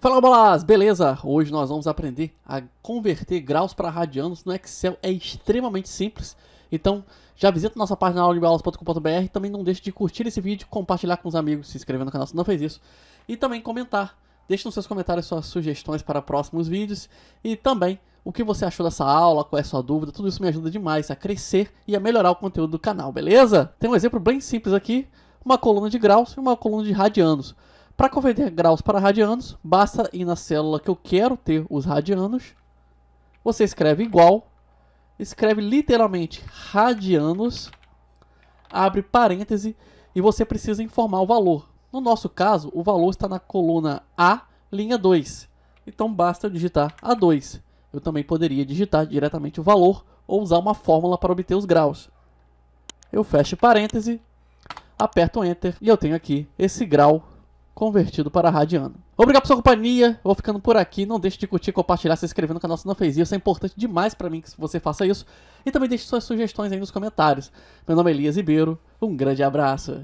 Fala bolas, beleza? Hoje nós vamos aprender a converter graus para radianos no Excel. É extremamente simples. Então, já visita nossa página audioaulas.com.br. Também não deixe de curtir esse vídeo, compartilhar com os amigos, se inscrever no canal se não fez isso. E também comentar Deixe nos seus comentários suas sugestões para próximos vídeos e também o que você achou dessa aula, qual é a sua dúvida, tudo isso me ajuda demais a crescer e a melhorar o conteúdo do canal, beleza? Tem um exemplo bem simples aqui, uma coluna de graus e uma coluna de radianos. Para converter graus para radianos, basta ir na célula que eu quero ter os radianos, você escreve igual, escreve literalmente radianos, abre parêntese e você precisa informar o valor. No nosso caso, o valor está na coluna A, linha 2. Então basta eu digitar A2. Eu também poderia digitar diretamente o valor ou usar uma fórmula para obter os graus. Eu fecho parêntese, aperto o Enter e eu tenho aqui esse grau convertido para radiano. Obrigado por sua companhia, vou ficando por aqui. Não deixe de curtir, compartilhar, se inscrever no canal se não fez isso. É importante demais para mim que você faça isso. E também deixe suas sugestões aí nos comentários. Meu nome é Elias Ribeiro, um grande abraço.